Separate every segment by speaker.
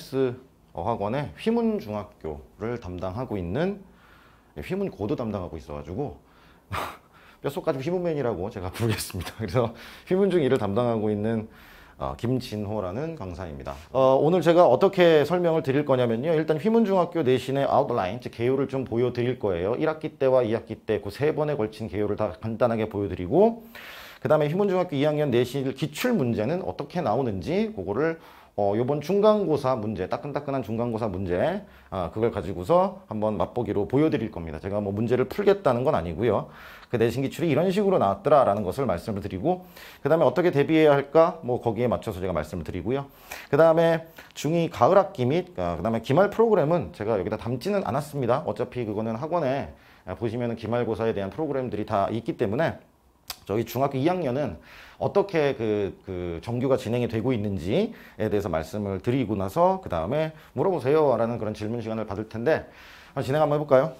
Speaker 1: 스타렉 어학원의 휘문 중학교를 담당하고 있는 예, 휘문 고도 담당하고 있어가지고 뼛속까지 휘문맨이라고 제가 부르겠습니다. 그래서 휘문 중 일을 담당하고 있는 어, 김진호라는 강사입니다. 어, 오늘 제가 어떻게 설명을 드릴 거냐면요. 일단 휘문중학교 내신의 아웃라인, 즉 개요를 좀 보여드릴 거예요. 1학기 때와 2학기 때 그 세 번에 걸친 개요를 다 간단하게 보여드리고 그 다음에 휘문중학교 2학년 내신 기출 문제는 어떻게 나오는지 그거를 어, 요번 중간고사 문제, 따끈따끈한 중간고사 문제, 아, 그걸 가지고서 한번 맛보기로 보여드릴 겁니다. 제가 뭐 문제를 풀겠다는 건 아니고요. 그 내신 기출이 이런 식으로 나왔더라라는 것을 말씀을 드리고, 그 다음에 어떻게 대비해야 할까? 뭐 거기에 맞춰서 제가 말씀을 드리고요. 그 다음에 중2 가을학기 및, 아, 그 다음에 기말 프로그램은 제가 여기다 담지는 않았습니다. 어차피 그거는 학원에 아, 보시면 기말고사에 대한 프로그램들이 다 있기 때문에 저희 중학교 2학년은 어떻게 그, 그 정규가 진행이 되고 있는지에 대해서 말씀을 드리고 나서 그 다음에 물어보세요 라는 그런 질문 시간을 받을 텐데 진행 한번 해볼까요?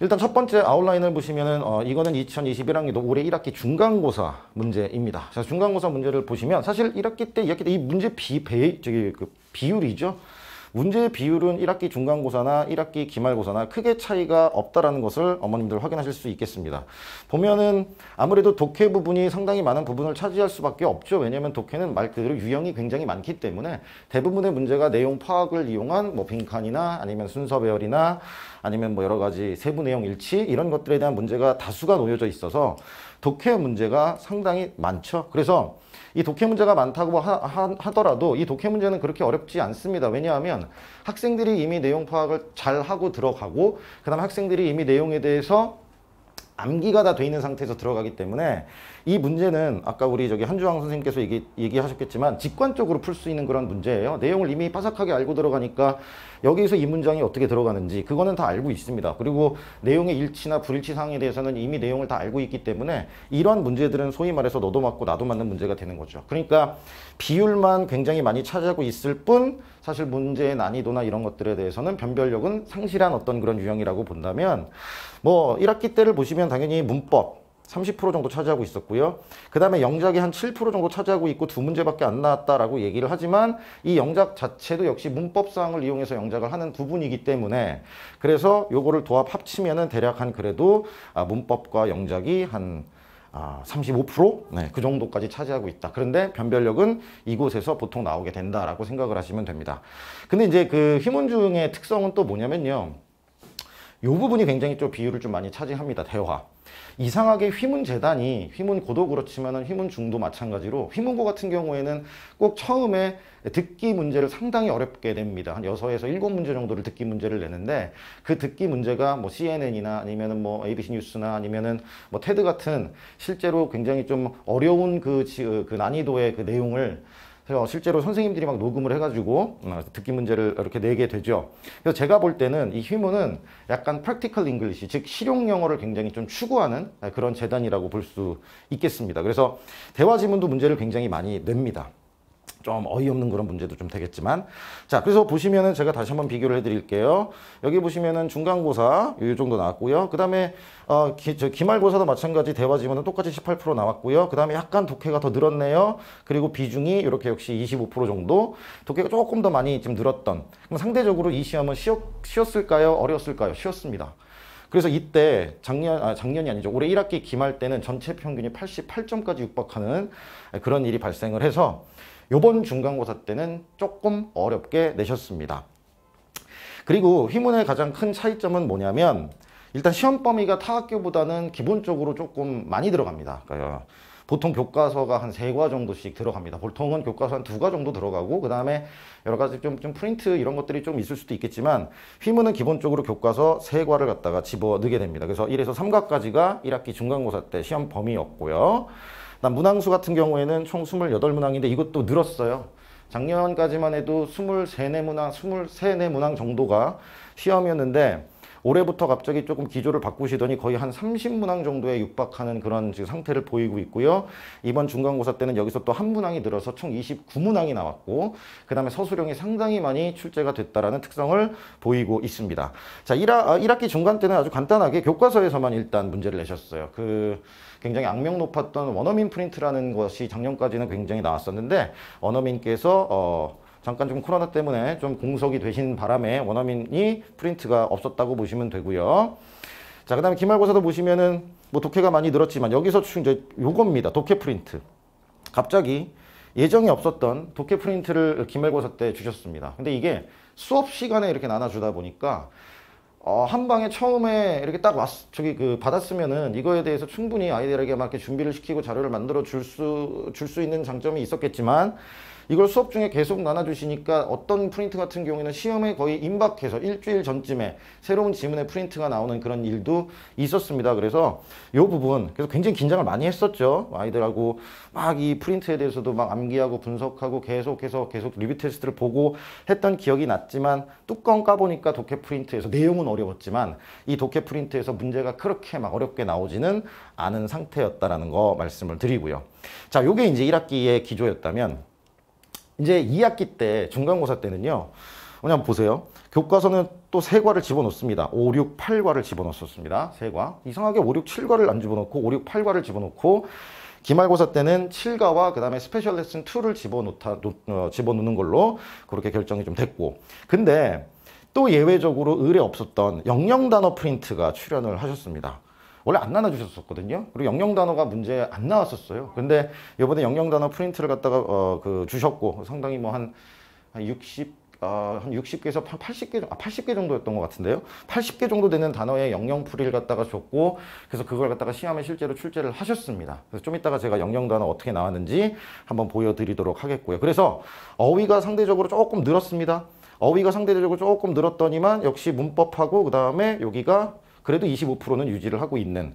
Speaker 1: 일단 첫 번째 아웃라인을 보시면은 어, 이거는 2021학년도 올해 1학기 중간고사 문제입니다. 자, 중간고사 문제를 보시면 사실 1학기 때, 2학기 때 이 문제 비 배, 저기 그 비율이죠. 문제 비율은 1학기 중간고사나 1학기 기말고사나 크게 차이가 없다라는 것을 어머님들 확인하실 수 있겠습니다. 보면은 아무래도 독해 부분이 상당히 많은 부분을 차지할 수밖에 없죠. 왜냐하면 독해는 말 그대로 유형이 굉장히 많기 때문에 대부분의 문제가 내용 파악을 이용한 뭐 빈칸이나 아니면 순서 배열이나 아니면 뭐 여러 가지 세부 내용 일치 이런 것들에 대한 문제가 다수가 놓여져 있어서 독해 문제가 상당히 많죠. 그래서 이 독해 문제가 많다고 하, 하더라도 이 독해 문제는 그렇게 어렵지 않습니다. 왜냐하면 학생들이 이미 내용 파악을 잘 하고 들어가고 그다음 학생들이 이미 내용에 대해서 암기가 다 돼 있는 상태에서 들어가기 때문에 이 문제는 아까 우리 저기 한주왕 선생님께서 얘기, 얘기하셨겠지만 직관적으로 풀 수 있는 그런 문제예요. 내용을 이미 빠삭하게 알고 들어가니까 여기에서 이 문장이 어떻게 들어가는지 그거는 다 알고 있습니다. 그리고 내용의 일치나 불일치 사항에 대해서는 이미 내용을 다 알고 있기 때문에 이런 문제들은 소위 말해서 너도 맞고 나도 맞는 문제가 되는 거죠. 그러니까 비율만 굉장히 많이 차지하고 있을 뿐 사실 문제의 난이도나 이런 것들에 대해서는 변별력은 상실한 어떤 그런 유형이라고 본다면 뭐 1학기 때를 보시면 당연히 문법 30% 정도 차지하고 있었고요. 그 다음에 영작이 한 7% 정도 차지하고 있고 두 문제밖에 안 나왔다라고 얘기를 하지만 이 영작 자체도 역시 문법사항을 이용해서 영작을 하는 부분이기 때문에 그래서 요거를 도합 합치면은 대략 한 그래도 아, 문법과 영작이 한 35%? 아, 네, 그 정도까지 차지하고 있다. 그런데 변별력은 이곳에서 보통 나오게 된다라고 생각을 하시면 됩니다. 근데 이제 그 휘문중의 특성은 또 뭐냐면요. 이 부분이 굉장히 좀 비율을 좀 많이 차지합니다. 대화. 이상하게 휘문 재단이 휘문 고도 그렇지만 휘문 중도 마찬가지로 휘문고 같은 경우에는 꼭 처음에 듣기 문제를 상당히 어렵게 냅니다. 한 6에서 7문제 정도를 듣기 문제를 내는데 그 듣기 문제가 뭐 CNN이나 아니면은 뭐 ABC 뉴스나 아니면은 뭐 테드 같은 실제로 굉장히 좀 어려운 그, 그 난이도의 그 내용을 실제로 선생님들이 막 녹음을 해가지고 어, 듣기 문제를 이렇게 내게 되죠. 그래서 제가 볼 때는 이 휘문은 약간 프랙티컬 잉글리시 즉 실용 영어를 굉장히 좀 추구하는 그런 재단이라고 볼 수 있겠습니다. 그래서 대화 지문도 문제를 굉장히 많이 냅니다. 좀 어이없는 그런 문제도 좀 되겠지만 자 그래서 보시면은 제가 다시 한번 비교를 해드릴게요 여기 보시면은 중간고사 이 정도 나왔고요 그 다음에 어, 기, 말고사도 마찬가지 대화 지문은 똑같이 18% 나왔고요 그 다음에 약간 독해가 더 늘었네요 그리고 비중이 이렇게 역시 25% 정도 독해가 조금 더 많이 지금 늘었던 그럼 상대적으로 이 시험은 쉬었, 쉬었을까요 어려웠을까요 쉬었습니다 그래서 이때 작년 아 작년이 아니죠 올해 1학기 기말 때는 전체 평균이 88점까지 육박하는 그런 일이 발생을 해서 요번 중간고사 때는 조금 어렵게 내셨습니다. 그리고 휘문의 가장 큰 차이점은 뭐냐면 일단 시험 범위가 타학교보다는 기본적으로 조금 많이 들어갑니다. 보통 교과서가 한 세 과 정도씩 들어갑니다. 보통은 교과서 한 두 과 정도 들어가고 그 다음에 여러 가지 좀, 좀 프린트 이런 것들이 좀 있을 수도 있겠지만 휘문은 기본적으로 교과서 세 과를 갖다가 집어넣게 됩니다. 그래서 1에서 3과까지가 1학기 중간고사 때 시험 범위였고요. 그다 문항수 같은 경우에는 총 28문항인데 이것도 늘었어요. 작년까지만 해도 23, 4문항, 23, 4문항 정도가 시험이었는데 올해부터 갑자기 조금 기조를 바꾸시더니 거의 한 30문항 정도에 육박하는 그런 지금 상태를 보이고 있고요. 이번 중간고사 때는 여기서 또 한 문항이 늘어서 총 29문항이 나왔고 그 다음에 서술형이 상당히 많이 출제가 됐다라는 특성을 보이고 있습니다. 자, 1학, 1학기 아, 중간 때는 아주 간단하게 교과서에서만 일단 문제를 내셨어요. 그 굉장히 악명 높았던 원어민 프린트라는 것이 작년까지는 굉장히 나왔었는데 원어민께서 어, 잠깐 좀 코로나 때문에 좀 공석이 되신 바람에 원어민이 프린트가 없었다고 보시면 되고요. 자, 그 다음에 기말고사도 보시면은 뭐 독해가 많이 늘었지만 여기서 이제 요겁니다. 독해 프린트. 갑자기 예정이 없었던 독해 프린트를 기말고사 때 주셨습니다. 근데 이게 수업 시간에 이렇게 나눠주다 보니까 어, 한 방에 처음에 이렇게 딱 왔, 저기 그 받았으면은 이거에 대해서 충분히 아이들에게 막 이렇게 준비를 시키고 자료를 만들어 줄 수, 줄 수 있는 장점이 있었겠지만 이걸 수업 중에 계속 나눠주시니까 어떤 프린트 같은 경우에는 시험에 거의 임박해서 일주일 전쯤에 새로운 지문의 프린트가 나오는 그런 일도 있었습니다. 그래서 이 부분 그래서 굉장히 긴장을 많이 했었죠. 아이들하고 막 이 프린트에 대해서도 막 암기하고 분석하고 계속해서 계속 리뷰 테스트를 보고 했던 기억이 났지만 뚜껑 까보니까 독해 프린트에서 내용은 어려웠지만 이 독해 프린트에서 문제가 그렇게 막 어렵게 나오지는 않은 상태였다라는 거 말씀을 드리고요. 자, 요게 이제 1학기의 기조였다면 이제 2학기 때 중간고사 때는요. 그냥 보세요. 교과서는 또세 과를 집어넣습니다. 5, 6, 8과를 집어넣었습니다. 세 과. 이상하게 5, 6, 7과를 안 집어넣고 5, 6, 8과를 집어넣고 기말고사 때는 7과와 그 다음에 스페셜 레슨 2를 집어넣다, 어, 집어넣는 걸로 그렇게 결정이 좀 됐고 근데 또 예외적으로 의뢰 없었던 영영 단어 프린트가 출연을 하셨습니다. 원래 안 나눠주셨었거든요. 그리고 영영 단어가 문제 안 나왔었어요. 근데 이번에 영영 단어 프린트를 갖다가 어, 그 주셨고 상당히 뭐 한 한 60, 어, 한 60개에서 80개, 아, 80개 아, 정도였던 것 같은데요. 80개 정도 되는 단어의 영영풀이를 갖다가 줬고, 그래서 그걸 갖다가 시험에 실제로 출제를 하셨습니다. 그래서 좀 이따가 제가 영영 단어 어떻게 나왔는지 한번 보여드리도록 하겠고요. 그래서 어휘가 상대적으로 조금 늘었습니다. 어휘가 상대적으로 조금 늘었더니만 역시 문법하고 그 다음에 여기가 그래도 25%는 유지를 하고 있는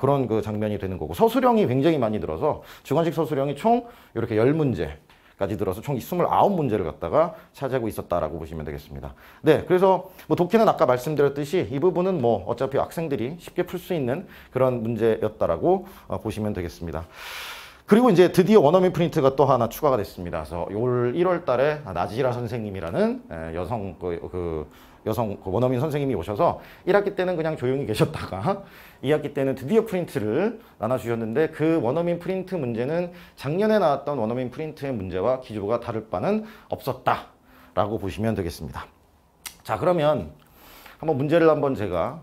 Speaker 1: 그런 그 장면이 되는 거고 서술형이 굉장히 많이 들어서 주관식 서술형이 총 이렇게 1 0문제 까지 들어서 총 29문제를 갖다가 차지하고 있었다라고 보시면 되겠습니다. 네, 그래서 뭐 독해는 아까 말씀드렸듯이 이 부분은 뭐 어차피 학생들이 쉽게 풀 수 있는 그런 문제였다라고 어, 보시면 되겠습니다. 그리고 이제 드디어 원어민 프린트가 또 하나 추가가 됐습니다. 그래서 올 1월 달에 아, 나지라 선생님이라는 여성 그, 그 여성 그 원어민 선생님이 오셔서 1학기 때는 그냥 조용히 계셨다가 2학기 때는 드디어 프린트를 나눠주셨는데 그 원어민 프린트 문제는 작년에 나왔던 원어민 프린트의 문제와 기조가 다를 바는 없었다 라고 보시면 되겠습니다 자 그러면 한번 문제를 한번 제가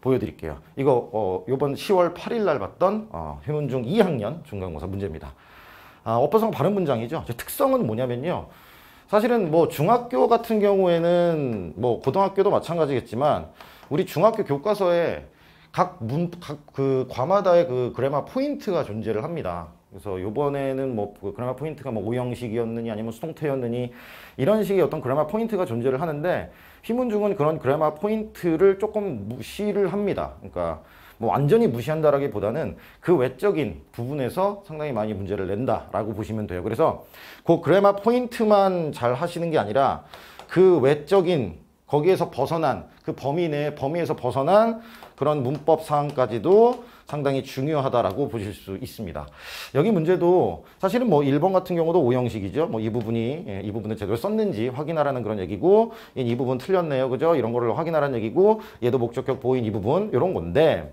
Speaker 1: 보여드릴게요 이거 어, 요번 10월 8일 날 봤던 어, 효문중 2학년 중간고사 문제입니다 아, 어퍼성 발음 문장이죠 특성은 뭐냐면요 사실은 뭐 중학교 같은 경우에는 뭐 고등학교도 마찬가지겠지만 우리 중학교 교과서에 각 문, 각 그 과마다의 그 그래마 포인트가 존재를 합니다. 그래서 요번에는 뭐 그 그래마 그 포인트가 뭐 오형식이었느니 아니면 수동태였느니 이런 식의 어떤 그래마 포인트가 존재를 하는데 휘문중은 그런 그래마 포인트를 조금 무시를 합니다. 그러니까 뭐 완전히 무시한다라기보다는 그 외적인 부분에서 상당히 많이 문제를 낸다라고 보시면 돼요. 그래서 그 그래마 포인트만 잘 하시는 게 아니라 그 외적인 거기에서 벗어난 그 범위 내 범위에서 벗어난 그런 문법 사항까지도 상당히 중요하다라고 보실 수 있습니다. 여기 문제도 사실은 뭐 1번 같은 경우도 오형식이죠. 뭐 이 부분이 예, 이 부분을 제대로 썼는지 확인하라는 그런 얘기고 이 부분 틀렸네요. 그죠? 이런 거를 확인하라는 얘기고 얘도 목적격 보인 이 부분 이런 건데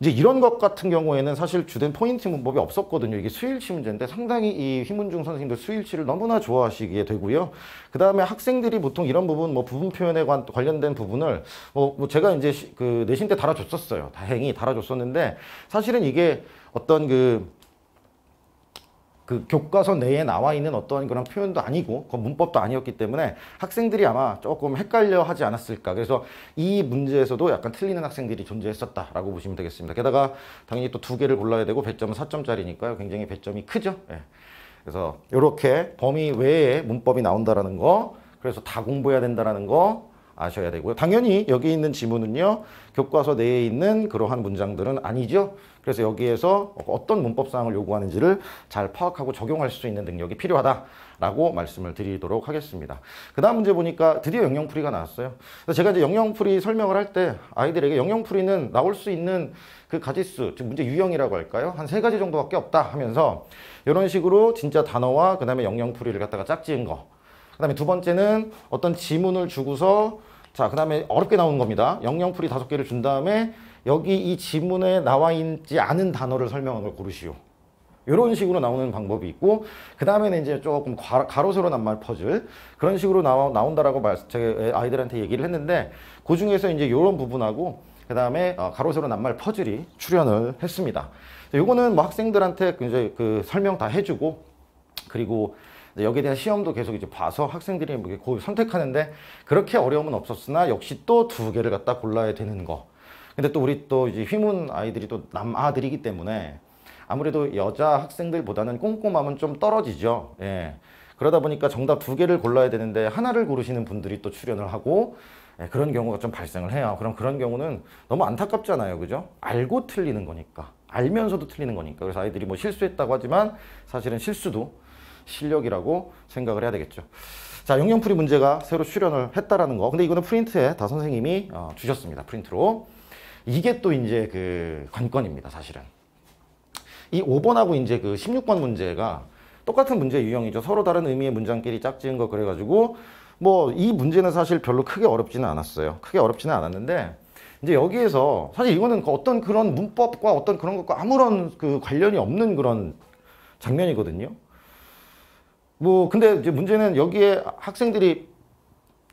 Speaker 1: 이제 이런 것 같은 경우에는 사실 주된 포인트 문법이 없었거든요. 이게 수일치 문제인데 상당히 이 휘문중 선생님들 수일치를 너무나 좋아하시게 되고요. 그 다음에 학생들이 보통 이런 부분, 뭐 부분 표현에 관, 관련된 부분을 뭐, 뭐 제가 이제 시, 그 내신 때 달아줬었어요. 다행히 달아줬었는데 사실은 이게 어떤 그그 교과서 내에 나와 있는 어떤 그런 표현도 아니고 그 문법도 아니었기 때문에 학생들이 아마 조금 헷갈려 하지 않았을까 그래서 이 문제에서도 약간 틀리는 학생들이 존재했었다라고 보시면 되겠습니다 게다가 당연히 또 두 개를 골라야 되고 배점은 4점짜리니까요 굉장히 배점이 크죠 예. 그래서 이렇게 범위 외에 문법이 나온다라는 거 그래서 다 공부해야 된다라는 거 아셔야 되고요 당연히 여기 있는 지문은요 교과서 내에 있는 그러한 문장들은 아니죠 그래서 여기에서 어떤 문법 사항을 요구하는지를 잘 파악하고 적용할 수 있는 능력이 필요하다라고 말씀을 드리도록 하겠습니다. 그다음 문제 보니까 드디어 영영풀이가 나왔어요. 그래서 제가 이제 영영풀이 설명을 할 때 아이들에게 영영풀이는 나올 수 있는 그 가지수, 즉 문제 유형이라고 할까요? 한 세 가지 정도밖에 없다 하면서 이런 식으로 진짜 단어와 그다음에 영영풀이를 갖다가 짝지은 거. 그다음에 두 번째는 어떤 지문을 주고서 자, 그 다음에 어렵게 나오는 겁니다. 영영풀이 다섯 개를 준 다음에 여기 이 지문에 나와 있지 않은 단어를 설명하는걸 고르시오. 이런 식으로 나오는 방법이 있고 그 다음에는 이제 조금 가로세로 낱말 퍼즐 그런 식으로 나와, 나온다라고 말, 제 아이들한테 얘기를 했는데 그 중에서 이제 이런 부분하고 그 다음에 가로세로 어, 낱말 퍼즐이 출연을 했습니다. 요거는 뭐 학생들한테 이제 그 설명 다 해주고 그리고 여기에 대한 시험도 계속 이제 봐서 학생들이 뭐 선택하는데 그렇게 어려움은 없었으나 역시 또 두 개를 갖다 골라야 되는 거. 근데 또 우리 또 이제 휘문 아이들이 또 남아들이기 때문에 아무래도 여자 학생들보다는 꼼꼼함은 좀 떨어지죠. 예. 그러다 보니까 정답 두 개를 골라야 되는데 하나를 고르시는 분들이 또 출연을 하고 예, 그런 경우가 좀 발생을 해요. 그럼 그런 경우는 너무 안타깝잖아요. 그죠? 알고 틀리는 거니까. 알면서도 틀리는 거니까. 그래서 아이들이 뭐 실수했다고 하지만 사실은 실수도 실력이라고 생각을 해야 되겠죠. 자, 용량풀이 문제가 새로 출연을 했다라는 거. 근데 이거는 프린트에 다 선생님이 어, 주셨습니다. 프린트로. 이게 또 이제 그 관건입니다, 사실은. 이 5번하고 이제 그 16번 문제가 똑같은 문제 유형이죠. 서로 다른 의미의 문장끼리 짝지은 거 그래가지고 뭐 이 문제는 사실 별로 크게 어렵지는 않았어요. 크게 어렵지는 않았는데 이제 여기에서 사실 이거는 그 어떤 그런 문법과 어떤 그런 것과 아무런 그 관련이 없는 그런 장면이거든요. 뭐 근데 이제 문제는 여기에 학생들이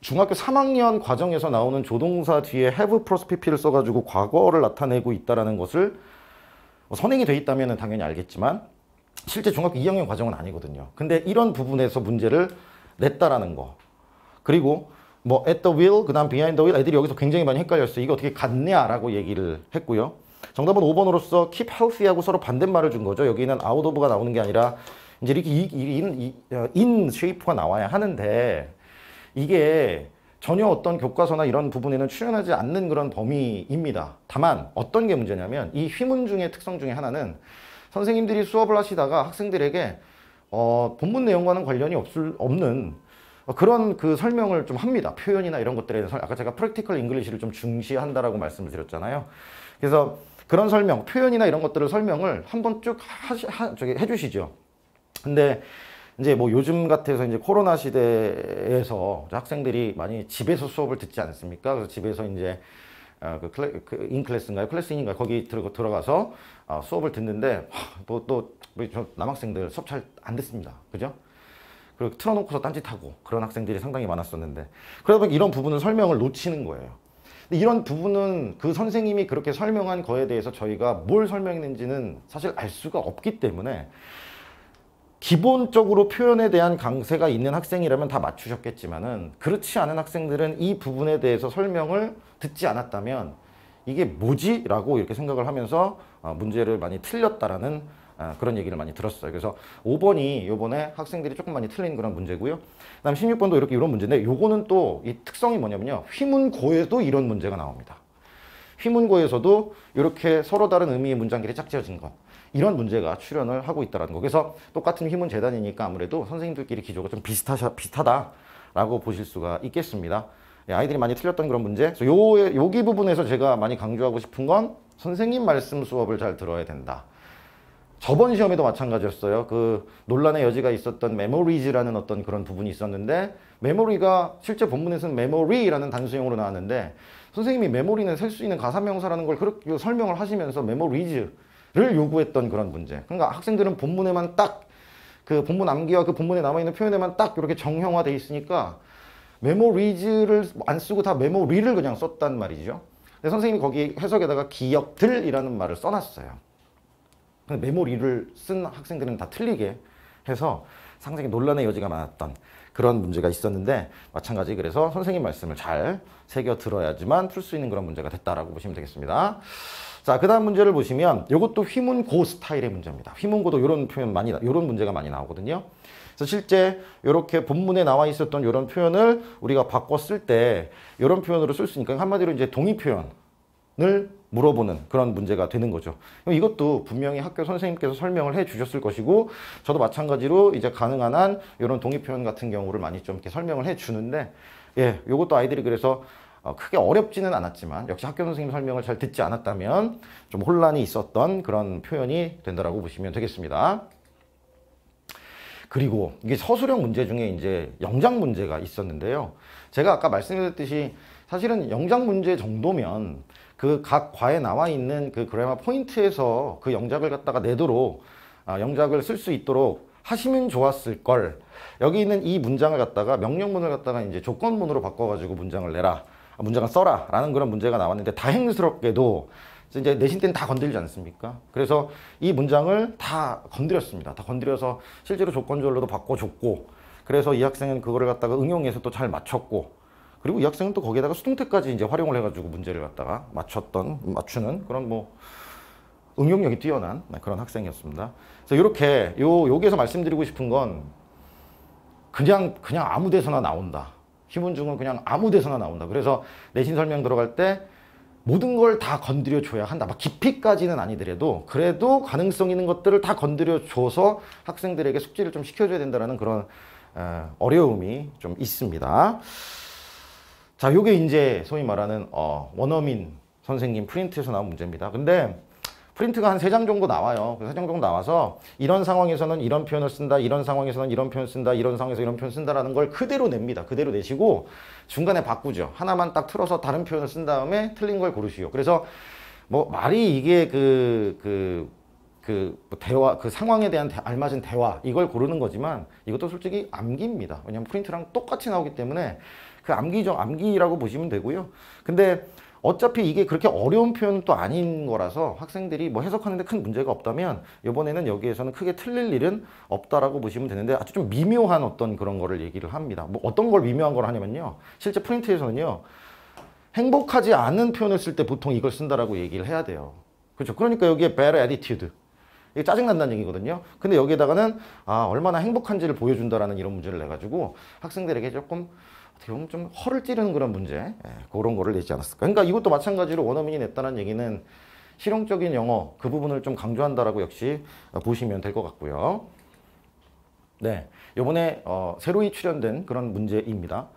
Speaker 1: 중학교 3학년 과정에서 나오는 조동사 뒤에 have plus pp를 써가지고 과거를 나타내고 있다는 것을 선행이 돼 있다면 당연히 알겠지만 실제 중학교 2학년 과정은 아니거든요. 근데 이런 부분에서 문제를 냈다라는 거. 그리고 뭐 at the wheel, 그 다음 behind the wheel 애들이 여기서 굉장히 많이 헷갈렸어요. 이거 어떻게 갔냐라고 얘기를 했고요. 정답은 5번으로서 keep healthy하고 서로 반대말을 준 거죠. 여기는 out of가 나오는 게 아니라 이제 이렇게 in, 어, in shape가 나와야 하는데 이게 전혀 어떤 교과서나 이런 부분에는 출연하지 않는 그런 범위입니다. 다만 어떤 게 문제냐면 이 휘문 중의 특성 중에 하나는 선생님들이 수업을 하시다가 학생들에게 어, 본문 내용과는 관련이 없을, 없는 그런 그 설명을 좀 합니다. 표현이나 이런 것들에 대해서 아까 제가 프랙티컬 잉글리시를 좀 중시한다라고 말씀을 드렸잖아요. 그래서 그런 설명, 표현이나 이런 것들을 설명을 한번 쭉 하시, 하, 저기 해주시죠. 근데 이제 뭐 요즘 같아서 이제 코로나 시대에서 학생들이 많이 집에서 수업을 듣지 않습니까? 그래서 집에서 이제 어, 그, 클래, 그 인클래스인가요? 클래스인가요? 거기 들어, 들어가서 어, 수업을 듣는데 뭐또 또, 또 남학생들 수업 잘안 듣습니다. 그죠? 그리고 틀어놓고서 딴짓하고 그런 학생들이 상당히 많았었는데 그러다 보니 이런 부분은 설명을 놓치는 거예요. 근데 이런 부분은 그 선생님이 그렇게 설명한 거에 대해서 저희가 뭘 설명했는지는 사실 알 수가 없기 때문에 기본적으로 표현에 대한 강세가 있는 학생이라면 다 맞추셨겠지만은 그렇지 않은 학생들은 이 부분에 대해서 설명을 듣지 않았다면 이게 뭐지? 라고 이렇게 생각을 하면서 어, 문제를 많이 틀렸다라는 아, 그런 얘기를 많이 들었어요. 그래서 5번이 요번에 학생들이 조금 많이 틀린 그런 문제고요. 그 다음 16번도 이렇게 이런 문제인데 요거는 또 이 특성이 뭐냐면요. 휘문고에도 이런 문제가 나옵니다. 휘문고에서도 이렇게 서로 다른 의미의 문장끼리 짝지어진 것. 이런 문제가 출현을 하고 있다는 거. 그래서 똑같은 힘은 재단이니까 아무래도 선생님들끼리 기조가 좀 비슷하셔, 비슷하다라고 보실 수가 있겠습니다. 예, 아이들이 많이 틀렸던 그런 문제. 그래서 요, 여기 부분에서 제가 많이 강조하고 싶은 건 선생님 말씀 수업을 잘 들어야 된다. 저번 시험에도 마찬가지였어요. 그 논란의 여지가 있었던 메모리즈라는 어떤 그런 부분이 있었는데 메모리가 실제 본문에서는 메모리라는 단수형으로 나왔는데 선생님이 메모리는 셀 수 있는 가산명사라는걸 그렇게 설명을 하시면서 메모리즈 를 요구했던 그런 문제. 그러니까 학생들은 본문에만 딱 그 본문 암기와 그 본문에 남아 있는 표현에만 딱 이렇게 정형화돼 있으니까 메모리즈를 안 쓰고 다 메모리를 그냥 썼단 말이죠. 근데 선생님이 거기 해석에다가 기억들이라는 말을 써놨어요. 메모리를 쓴 학생들은 다 틀리게 해서 상당히 논란의 여지가 많았던 그런 문제가 있었는데 마찬가지 그래서 선생님 말씀을 잘 새겨 들어야지만 풀 수 있는 그런 문제가 됐다라고 보시면 되겠습니다. 자, 그 다음 문제를 보시면 이것도 휘문고 스타일의 문제입니다. 휘문고도 이런 표현 많이, 이런 문제가 많이 나오거든요. 그래서 실제 이렇게 본문에 나와 있었던 이런 표현을 우리가 바꿨을때 이런 표현으로 쓸 수 있으니까 한마디로 이제 동의 표현을 물어보는 그런 문제가 되는 거죠. 이것도 분명히 학교 선생님께서 설명을 해 주셨을 것이고 저도 마찬가지로 이제 가능한 한 이런 동의 표현 같은 경우를 많이 좀 이렇게 설명을 해 주는데 예, 요것도 아이들이 그래서 어, 크게 어렵지는 않았지만 역시 학교 선생님 설명을 잘 듣지 않았다면 좀 혼란이 있었던 그런 표현이 된다고 보시면 되겠습니다. 그리고 이게 서술형 문제 중에 이제 영장 문제가 있었는데요. 제가 아까 말씀드렸듯이 사실은 영장 문제 정도면 그 각 과에 나와 있는 그 그래마 포인트에서 그 영작을 갖다가 내도록 아, 영작을 쓸 수 있도록 하시면 좋았을 걸 여기 있는 이 문장을 갖다가 명령문을 갖다가 이제 조건문으로 바꿔가지고 문장을 내라 아, 문제가 써라 라는 그런 문제가 나왔는데 다행스럽게도 이제 내신 때는 다 건드리지 않습니까? 그래서 이 문장을 다 건드렸습니다. 다 건드려서 실제로 조건절로도 바꿔줬고 그래서 이 학생은 그거를 갖다가 응용해서 또 잘 맞췄고 그리고 이 학생은 또 거기에다가 수동태까지 이제 활용을 해가지고 문제를 갖다가 맞췄던 맞추는 그런 뭐 응용력이 뛰어난 네, 그런 학생이었습니다. 그래서 이렇게 요 여기에서 말씀드리고 싶은 건 그냥 그냥 아무 데서나 나온다. 희문중은 그냥 아무 데서나 나온다. 그래서 내신 설명 들어갈 때 모든 걸 다 건드려 줘야 한다. 막 깊이까지는 아니더라도 그래도 가능성 있는 것들을 다 건드려 줘서 학생들에게 숙지를 좀 시켜줘야 된다라는 그런 어려움이 좀 있습니다. 자, 요게 이제 소위 말하는 어, 원어민 선생님 프린트에서 나온 문제입니다. 근데 프린트가 한 세 장 정도 나와요. 세 장 정도 나와서 이런 상황에서는 이런 표현을 쓴다, 이런 상황에서는 이런 표현 쓴다, 이런 상황에서 이런 표현 쓴다라는 걸 그대로 냅니다. 그대로 내시고 중간에 바꾸죠. 하나만 딱 틀어서 다른 표현을 쓴 다음에 틀린 걸 고르시오. 그래서 뭐 말이 이게 그, 그, 그뭐 대화, 그 상황에 대한 대, 알맞은 대화 이걸 고르는 거지만 이것도 솔직히 암기입니다. 왜냐면 프린트랑 똑같이 나오기 때문에 그 암기죠. 암기라고 보시면 되고요. 근데 어차피 이게 그렇게 어려운 표현은 또 아닌 거라서 학생들이 뭐 해석하는데 큰 문제가 없다면 이번에는 여기에서는 크게 틀릴 일은 없다라고 보시면 되는데 아주 좀 미묘한 어떤 그런 거를 얘기를 합니다. 뭐 어떤 걸 미묘한 걸 하냐면요. 실제 프린트에서는요. 행복하지 않은 표현을 쓸 때 보통 이걸 쓴다라고 얘기를 해야 돼요. 그렇죠. 그러니까 여기에 bad attitude. 이게 짜증난다는 얘기거든요. 근데 여기에다가는 아, 얼마나 행복한지를 보여준다라는 이런 문제를 내가지고 학생들에게 조금 어떻게 보면 좀 허를 찌르는 그런 문제 예, 그런 거를 내지 않았을까 그러니까 이것도 마찬가지로 원어민이 냈다는 얘기는 실용적인 영어 그 부분을 좀 강조한다라고 역시 어, 보시면 될 것 같고요 네 요번에 어, 새로이 출연된 그런 문제입니다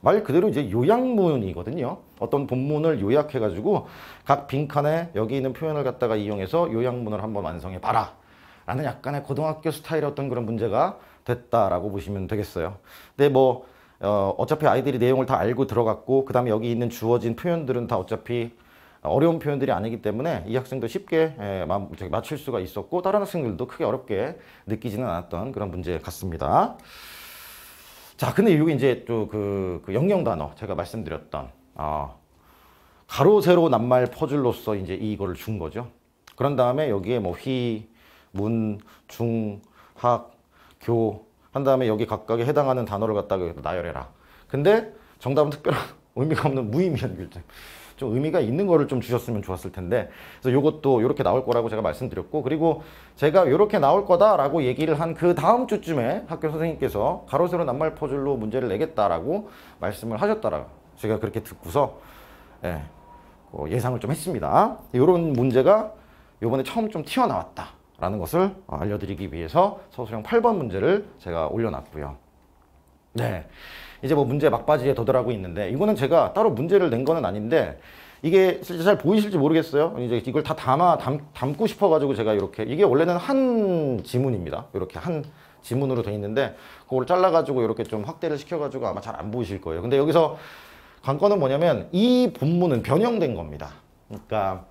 Speaker 1: 말 그대로 이제 요약문이거든요. 어떤 본문을 요약해가지고 각 빈칸에 여기 있는 표현을 갖다가 이용해서 요약문을 한번 완성해봐라. 라는 약간의 고등학교 스타일의 어떤 그런 문제가 됐다라고 보시면 되겠어요. 근데 뭐 어, 어차피 아이들이 내용을 다 알고 들어갔고 그 다음에 여기 있는 주어진 표현들은 다 어차피 어려운 표현들이 아니기 때문에 이 학생도 쉽게 에, 예, 마, 맞출 수가 있었고 다른 학생들도 크게 어렵게 느끼지는 않았던 그런 문제 같습니다. 자, 근데 이게 이제 또 그 그 영영 단어 제가 말씀드렸던 어, 가로 세로 낱말 퍼즐로서 이제 이거를 준 거죠. 그런 다음에 여기에 뭐 휘, 문, 중, 학, 교, 한 다음에 여기 각각에 해당하는 단어를 갖다가 그 나열해라. 근데 정답은 특별한 의미가 없는 무의미한 글자. 그 좀 의미가 있는 거를 좀 주셨으면 좋았을 텐데 그래서 이것도 이렇게 나올 거라고 제가 말씀드렸고 그리고 제가 이렇게 나올 거다라고 얘기를 한 그 다음 주쯤에 학교 선생님께서 가로세로 낱말 퍼즐로 문제를 내겠다라고 말씀을 하셨더라고 제가 그렇게 듣고서 예, 그 상을좀 했습니다. 이런 문제가 요번에 처음 좀 튀어나왔다. 라는 것을 어, 알려드리기 위해서 서술형 8번 문제를 제가 올려놨고요. 네. 이제 뭐 문제 막바지에 도달하고 있는데 이거는 제가 따로 문제를 낸 거는 아닌데 이게 실제 잘 보이실지 모르겠어요. 이제 이걸 다 담아 담, 고 싶어가지고 제가 이렇게 이게 원래는 한 지문입니다. 이렇게 한 지문으로 돼 있는데 그걸 잘라가지고 이렇게 좀 확대를 시켜가지고 아마 잘 안 보이실 거예요. 근데 여기서 관건은 뭐냐면 이 본문은 변형된 겁니다. 그러니까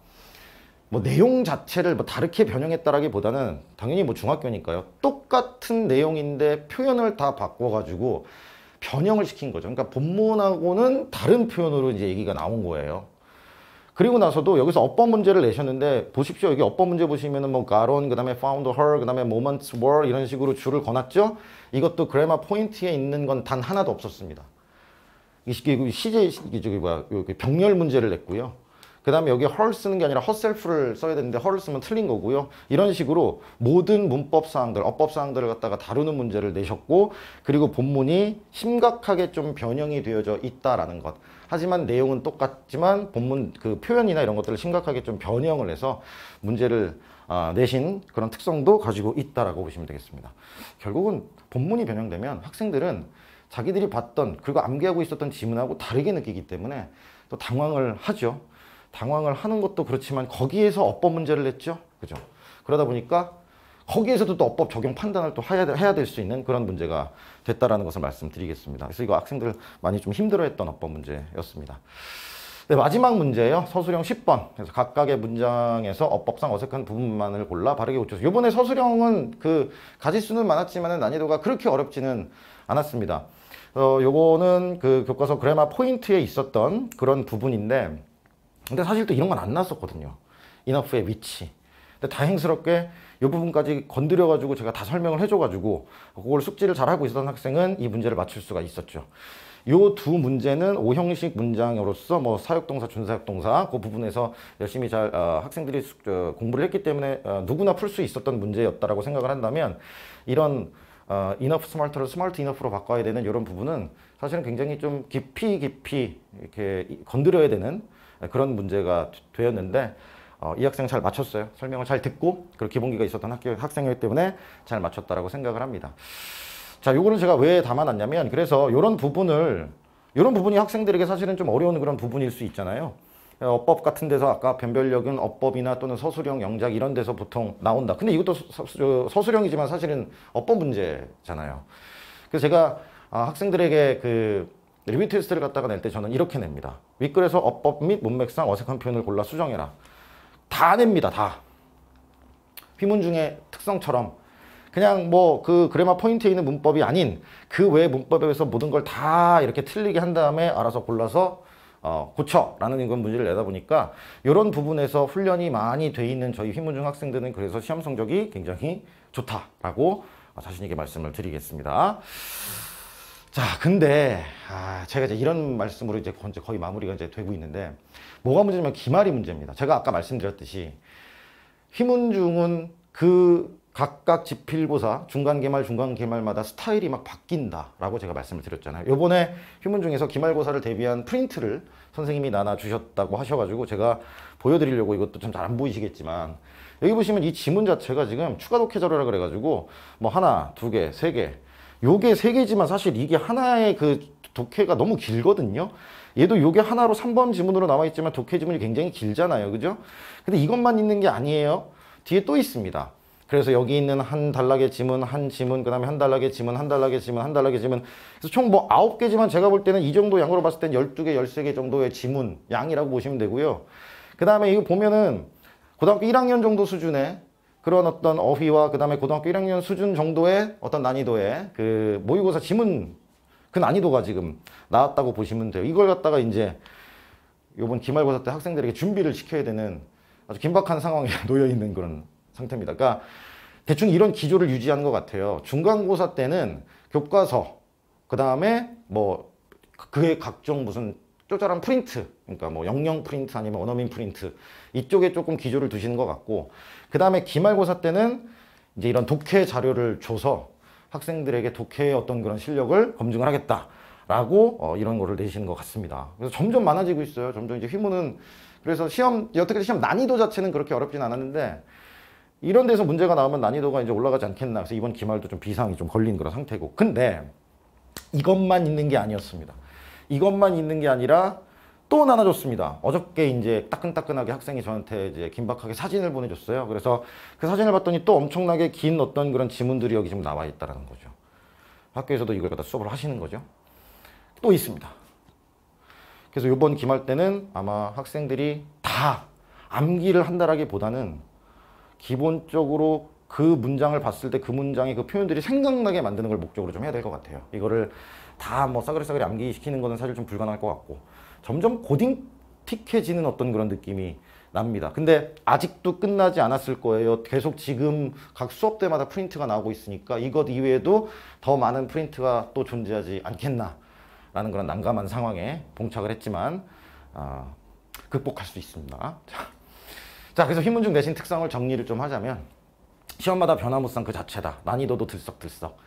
Speaker 1: 뭐 내용 자체를 뭐 다르게 변형했다라기보다는 당연히 뭐 중학교니까요. 똑같은 내용인데 표현을 다 바꿔가지고 변형을 시킨 거죠. 그러니까 본문하고는 다른 표현으로 이제 얘기가 나온 거예요. 그리고 나서도 여기서 어법 문제를 내셨는데 보십시오. 여기 어법 문제 보시면은 뭐 가론 그다음에 found her 그다음에 moments were 이런 식으로 줄을 거놨죠. 이것도 그래마 포인트에 있는 건 단 하나도 없었습니다. 이게 CJ 저기 뭐야 그 병렬 문제를 냈고요. 그 다음에 여기 헐 쓰는 게 아니라 허셀프를 써야 되는데 헐을 쓰면 틀린 거고요. 이런 식으로 모든 문법 사항들, 어법 사항들을 갖다가 다루는 문제를 내셨고 그리고 본문이 심각하게 좀 변형이 되어져 있다라는 것. 하지만 내용은 똑같지만 본문 그 표현이나 이런 것들을 심각하게 좀 변형을 해서 문제를 아, 내신 그런 특성도 가지고 있다라고 보시면 되겠습니다. 결국은 본문이 변형되면 학생들은 자기들이 봤던 그리고 암기하고 있었던 지문하고 다르게 느끼기 때문에 또 당황을 하죠. 당황을 하는 것도 그렇지만 거기에서 어법 문제를 냈죠. 그죠? 그러다 보니까 거기에서도 또 어법 적용 판단을 또 해야, 해야 될 수 있는 그런 문제가 됐다라는 것을 말씀드리겠습니다. 그래서 이거 학생들 많이 좀 힘들어했던 어법 문제였습니다. 네, 마지막 문제예요. 서술형 10번. 그래서 각각의 문장에서 어법상 어색한 부분만을 골라 바르게 고쳐서 요번에 서술형은 그 가지수는 많았지만 난이도가 그렇게 어렵지는 않았습니다. 어, 요거는 그 교과서 그래마 포인트에 있었던 그런 부분인데 근데 사실 또 이런 건 안 났었거든요. 인하프의 위치. 근데 다행스럽게 이 부분까지 건드려가지고 제가 다 설명을 해줘가지고 그걸 숙지를 잘하고 있었던 학생은 이 문제를 맞출 수가 있었죠. 이 두 문제는 오형식 문장으로서 뭐 사역동사, 준사역동사 그 부분에서 열심히 잘 어, 학생들이 숙, 어, 공부를 했기 때문에 어, 누구나 풀 수 있었던 문제였다라고 생각을 한다면 이런 어, 이너프 스마트를 스마트 이너프로 바꿔야 되는 이런 부분은 사실은 굉장히 좀 깊이 깊이 이렇게 건드려야 되는 네, 그런 문제가 되었는데 어, 이 학생 잘 맞췄어요. 설명을 잘 듣고 그 기본기가 있었던 학교 학생이기 때문에 잘 맞췄다라고 생각을 합니다. 자, 요거는 제가 왜 담아놨냐면 그래서 이런 부분을 이런 부분이 학생들에게 사실은 좀 어려운 그런 부분일 수 있잖아요. 예, 어법 같은 데서 아까 변별력은 어법이나 또는 서술형, 영작 이런 데서 보통 나온다. 근데 이것도 서술형이지만 사실은 어법 문제잖아요. 그래서 제가 아, 학생들에게 그 리뷰 테스트를 갖다가 낼 때 저는 이렇게 냅니다. 윗글에서 어법 및 문맥상 어색한 표현을 골라 수정해라. 다 냅니다. 다. 휘문중의 특성처럼 그냥 뭐 그 그래마 포인트에 있는 문법이 아닌 그 외 문법에 서 모든 걸 다 이렇게 틀리게 한 다음에 알아서 골라서 어, 고쳐라는 인건 문제를 내다 보니까 이런 부분에서 훈련이 많이 돼 있는 저희 휘문중 학생들은 그래서 시험 성적이 굉장히 좋다라고 자신있게 말씀을 드리겠습니다. 자, 근데 아, 제가 이제 이런 말씀으로 이제 거의 마무리가 이제 되고 있는데 뭐가 문제냐면 기말이 문제입니다. 제가 아까 말씀드렸듯이 휘문중은 그 각각 지필고사 중간 개말 중간 개말마다 스타일이 막 바뀐다라고 제가 말씀을 드렸잖아요. 요번에 휘문중에서 기말고사를 대비한 프린트를 선생님이 나눠 주셨다고 하셔가지고 제가 보여드리려고 이것도 좀 잘 안 보이시겠지만 여기 보시면 이 지문 자체가 지금 추가 독해자료라 그래가지고 뭐 하나, 두 개, 세 개, 요게 세 개지만 사실 이게 하나의 그 독해가 너무 길거든요. 얘도 요게 하나로 3번 지문으로 나와 있지만 독해 지문이 굉장히 길잖아요. 그죠? 근데 이것만 있는 게 아니에요. 뒤에 또 있습니다. 그래서 여기 있는 한 단락의 지문, 한 지문, 그 다음에 한 단락의 지문, 한 단락의 지문, 한 단락의 지문. 그래서 총 뭐 아홉 개지만 제가 볼 때는 이 정도 양으로 봤을 땐 12개, 13개 정도의 지문, 양이라고 보시면 되고요. 그 다음에 이거 보면은 고등학교 1학년 정도 수준의 그런 어떤 어휘와 그 다음에 고등학교 1학년 수준 정도의 어떤 난이도의 그 모의고사 지문 그 난이도가 지금 나왔다고 보시면 돼요. 이걸 갖다가 이제 요번 기말고사 때 학생들에게 준비를 시켜야 되는 아주 긴박한 상황에 놓여 있는 그런 상태입니다. 그러니까 대충 이런 기조를 유지하는 것 같아요. 중간고사 때는 교과서, 뭐 그 다음에 뭐 그의 각종 무슨 쪼잘한 프린트 그러니까 뭐 영영 프린트 아니면 원어민 프린트 이쪽에 조금 기조를 두시는 것 같고 그 다음에 기말고사 때는 이제 이런 독해 자료를 줘서 학생들에게 독해의 어떤 그런 실력을 검증을 하겠다 라고 어, 이런 거를 내시는 것 같습니다 그래서 점점 많아지고 있어요 점점 이제 휘문은 그래서 시험 어떻게 지 시험 난이도 자체는 그렇게 어렵진 않았는데 이런 데서 문제가 나오면 난이도가 이제 올라가지 않겠나 그래서 이번 기말도 좀 비상이 좀 걸린 그런 상태고 근데 이것만 있는 게 아니었습니다 이것만 있는 게 아니라 또 나눠줬습니다. 어저께 이제 따끈따끈하게 학생이 저한테 이제 긴박하게 사진을 보내줬어요. 그래서 그 사진을 봤더니 또 엄청나게 긴 어떤 그런 지문들이 여기 지금 나와 있다는 거죠. 학교에서도 이걸 갖다 수업을 하시는 거죠. 또 있습니다. 그래서 이번 기말 때는 아마 학생들이 다 암기를 한다라기보다는 기본적으로 그 문장을 봤을 때 그 문장의 그 표현들이 생각나게 만드는 걸 목적으로 좀 해야 될 것 같아요. 이거를 다뭐 싸그리싸그리 암기시키는 것은 사실 좀 불가능할 것 같고 점점 고딩틱해지는 어떤 그런 느낌이 납니다. 근데 아직도 끝나지 않았을 거예요. 계속 지금 각 수업 때마다 프린트가 나오고 있으니까 이것 이외에도 더 많은 프린트가 또 존재하지 않겠나 라는 그런 난감한 상황에 봉착을 했지만 어, 극복할 수 있습니다. 자, 그래서 흰문중 내신 특성을 정리를 좀 하자면 시험마다 변화무쌍 그 자체다. 난이도도 들썩들썩.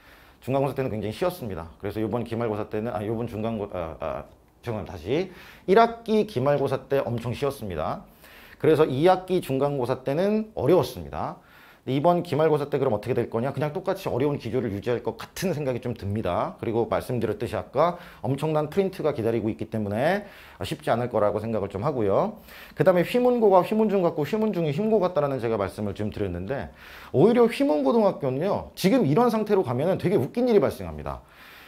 Speaker 1: 중간고사 때는 굉장히 쉬웠습니다. 그래서 이번 기말고사 때는 아 이번 중간고 아, 아 죄송합니다. 다시 1학기 기말고사 때 엄청 쉬웠습니다. 그래서 2학기 중간고사 때는 어려웠습니다. 이번 기말고사 때 그럼 어떻게 될 거냐? 그냥 똑같이 어려운 기조를 유지할 것 같은 생각이 좀 듭니다. 그리고 말씀드렸듯이 아까 엄청난 프린트가 기다리고 있기 때문에 쉽지 않을 거라고 생각을 좀 하고요. 그 다음에 휘문고가 휘문중 같고 휘문중이 휘문고 같다라는 제가 말씀을 좀 드렸는데 오히려 휘문고등학교는요. 지금 이런 상태로 가면은 되게 웃긴 일이 발생합니다.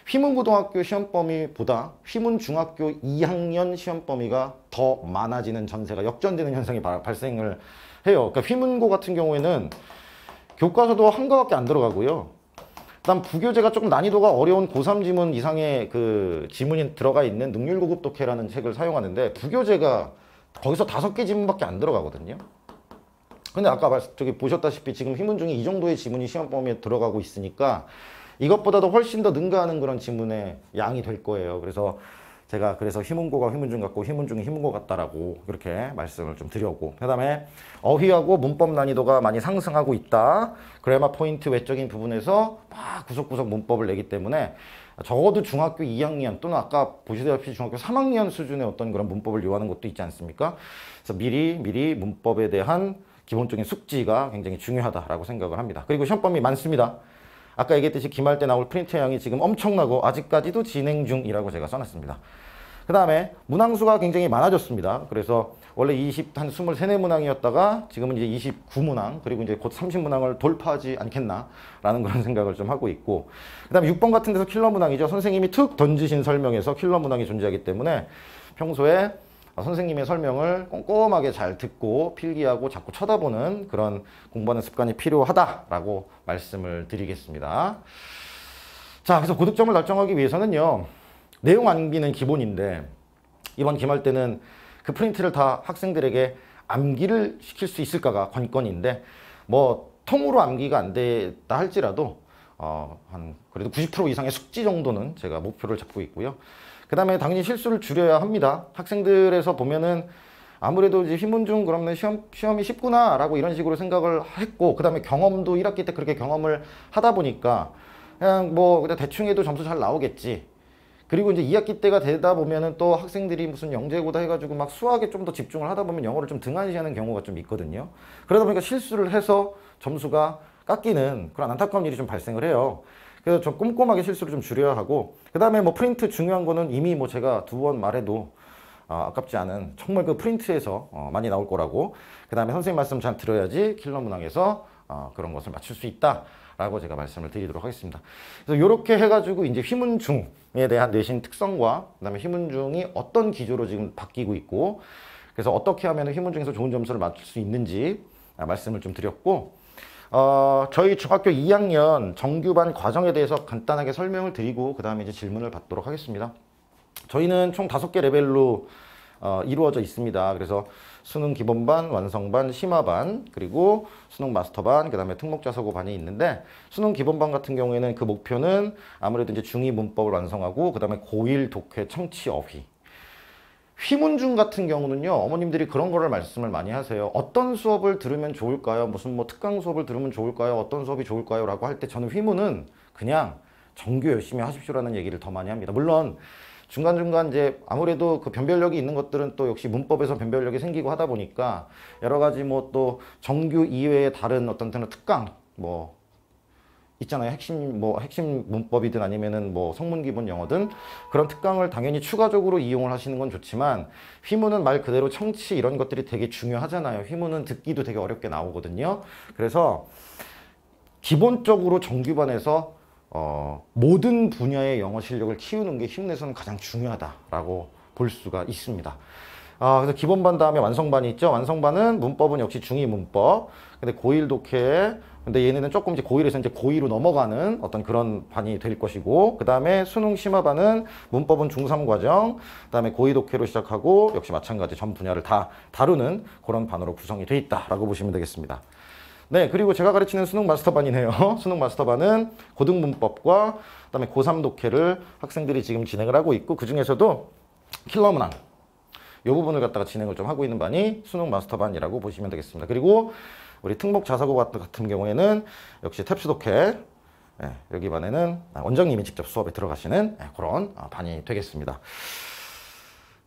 Speaker 1: 휘문고등학교 시험 범위보다 휘문중학교 2학년 시험 범위가 더 많아지는 전세가 역전되는 현상이 발생을 해요. 그러니까 휘문고 같은 경우에는 교과서도 한 과밖에 안 들어가고요. 일단 부교재가 조금 난이도가 어려운 고3 지문 이상의 그 지문이 들어가 있는 능률고급 독해라는 책을 사용하는데 부교재가 거기서 다섯 개 지문밖에 안 들어가거든요. 근데 아까 저기 보셨다시피 지금 희문중이 이 정도의 지문이 시험 범위에 들어가고 있으니까 이것보다도 훨씬 더 능가하는 그런 지문의 양이 될 거예요. 그래서 제가 그래서 희문고가 희문중 같고 희문중이 희문고 같다라고 그렇게 말씀을 좀 드렸고 그다음에 어휘하고 문법 난이도가 많이 상승하고 있다. 그래마 포인트 외적인 부분에서 막 구석구석 문법을 내기 때문에 적어도 중학교 2학년 또는 아까 보시다시피 중학교 3학년 수준의 어떤 그런 문법을 요하는 것도 있지 않습니까? 그래서 미리 미리 문법에 대한 기본적인 숙지가 굉장히 중요하다라고 생각을 합니다. 그리고 시험범위 많습니다. 아까 얘기했듯이 기말 때 나올 프린트 양이 지금 엄청나고 아직까지도 진행 중이라고 제가 써놨습니다. 그 다음에 문항수가 굉장히 많아졌습니다. 그래서 원래 20, 한 23, 4문항이었다가 지금은 이제 29문항, 그리고 이제 곧 30문항을 돌파하지 않겠나라는 그런 생각을 좀 하고 있고. 그 다음에 6번 같은 데서 킬러 문항이죠. 선생님이 툭 던지신 설명에서 킬러 문항이 존재하기 때문에 평소에 아, 선생님의 설명을 꼼꼼하게 잘 듣고 필기하고 자꾸 쳐다보는 그런 공부하는 습관이 필요하다라고 말씀을 드리겠습니다. 자, 그래서 고득점을 달성하기 위해서는요. 내용 암기는 기본인데 이번 기말 때는 그 프린트를 다 학생들에게 암기를 시킬 수 있을까가 관건인데 뭐 통으로 암기가 안 됐다 할지라도 어, 한 그래도 90% 이상의 숙지 정도는 제가 목표를 잡고 있고요. 그 다음에 당연히 실수를 줄여야 합니다. 학생들에서 보면은 아무래도 이제 힘은 중 그러면 시험, 시험이 쉽구나 라고 이런 식으로 생각을 했고 그 다음에 경험도 1학기 때 그렇게 경험을 하다 보니까 그냥 뭐 그냥 대충 해도 점수 잘 나오겠지 그리고 이제 2학기 때가 되다 보면은 또 학생들이 무슨 영재고다 해가지고 막 수학에 좀 더 집중을 하다 보면 영어를 좀 등한시하는 경우가 좀 있거든요 그러다 보니까 실수를 해서 점수가 깎이는 그런 안타까운 일이 좀 발생을 해요 그래서 좀 꼼꼼하게 실수를 좀 줄여야 하고 그 다음에 뭐 프린트 중요한 거는 이미 뭐 제가 두 번 말해도 아, 깝지 않은 정말 그 프린트에서 어, 많이 나올 거라고 그 다음에 선생님 말씀 잘 들어야지 킬러 문항에서 어, 그런 것을 맞출 수 있다 라고 제가 말씀을 드리도록 하겠습니다 그래서 이렇게 해가지고 이제 휘문중에 대한 내신 특성과 그 다음에 휘문중이 어떤 기조로 지금 바뀌고 있고 그래서 어떻게 하면 휘문중에서 좋은 점수를 맞출 수 있는지 아, 말씀을 좀 드렸고 어, 저희 중학교 2학년 정규반 과정에 대해서 간단하게 설명을 드리고 그 다음에 이제 질문을 받도록 하겠습니다. 저희는 총 5개 레벨로 어, 이루어져 있습니다. 그래서 수능 기본반, 완성반, 심화반, 그리고 수능 마스터반, 그 다음에 특목자서고반이 있는데 수능 기본반 같은 경우에는 그 목표는 아무래도 이제 중2 문법을 완성하고 그 다음에 고1 독해 청취 어휘 휘문중 같은 경우는요 어머님들이 그런 거를 말씀을 많이 하세요 어떤 수업을 들으면 좋을까요 무슨 뭐 특강 수업을 들으면 좋을까요 어떤 수업이 좋을까요 라고 할 때 저는 휘문은 그냥 정규 열심히 하십시오라는 얘기를 더 많이 합니다 물론 중간중간 이제 아무래도 그 변별력이 있는 것들은 또 역시 문법에서 변별력이 생기고 하다 보니까 여러 가지 뭐 또 정규 이외의 다른 어떤 특강 뭐 있잖아요. 핵심 뭐 핵심 문법이든 아니면은 뭐 성문 기본 영어든 그런 특강을 당연히 추가적으로 이용을 하시는 건 좋지만 휘문은 말 그대로 청취 이런 것들이 되게 중요하잖아요. 휘문은 듣기도 되게 어렵게 나오거든요. 그래서 기본적으로 정규반에서 어, 모든 분야의 영어 실력을 키우는 게 힘내서는 가장 중요하다라고 볼 수가 있습니다. 아, 그래서 기본반 다음에 완성반이 있죠. 완성반은 문법은 역시 중위 문법. 근데 고1 독해 근데 얘네는 조금 이제 고1에서 이제 고2로 넘어가는 어떤 그런 반이 될 것이고 그 다음에 수능 심화반은 문법은 중3 과정 그 다음에 고2 독해로 시작하고 역시 마찬가지 전 분야를 다 다루는 그런 반으로 구성이 돼 있다라고 보시면 되겠습니다. 네, 그리고 제가 가르치는 수능 마스터반이네요. 수능 마스터반은 고등문법과 그다음에 고3 독해를 학생들이 지금 진행을 하고 있고 그중에서도 킬러 문항 이 부분을 갖다가 진행을 좀 하고 있는 반이 수능 마스터반이라고 보시면 되겠습니다. 그리고 우리 특목 자사고 같은, 같은 경우에는 역시 탭스독해 예, 여기 반에는 아, 원장님이 직접 수업에 들어가시는 예, 그런 어, 반이 되겠습니다.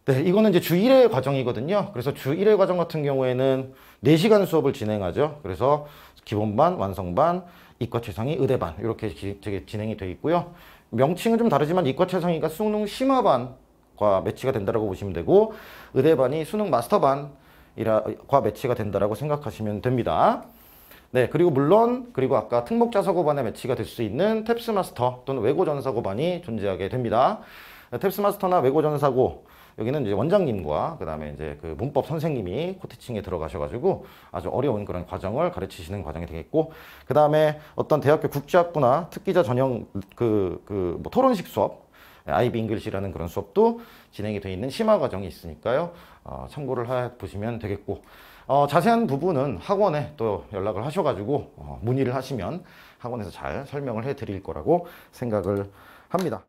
Speaker 1: 네, 이거는 이제 주 1회 과정이거든요. 그래서 주 1회 과정 같은 경우에는 4시간 수업을 진행하죠. 그래서 기본반, 완성반, 이과 최상위, 의대반 이렇게 기, 되게 진행이 되어 있고요. 명칭은 좀 다르지만 이과 최상위가 수능 심화반과 매치가 된다고 보시면 되고 의대반이 수능 마스터반 이라과 매치가 된다라고 생각하시면 됩니다. 네, 그리고 물론 그리고 아까 특목자사 고반에 매치가 될 수 있는 탭스마스터 또는 외고전사 고반이 존재하게 됩니다. 네, 탭스마스터나 외고전사고 여기는 이제 원장님과 그다음에 이제 그 문법 선생님이 코티칭에 들어가셔가지고 아주 어려운 그런 과정을 가르치시는 과정이 되겠고 그다음에 어떤 대학교 국제학부나 특기자 전형 그그뭐 토론식 수업 아이비 잉글시라는 그런 수업도 진행이 돼 있는 심화 과정이 있으니까요. 어, 참고를 해 보시면 되겠고 어, 자세한 부분은 학원에 또 연락을 하셔가지고 어, 문의를 하시면 학원에서 잘 설명을 해 드릴 거라고 생각을 합니다.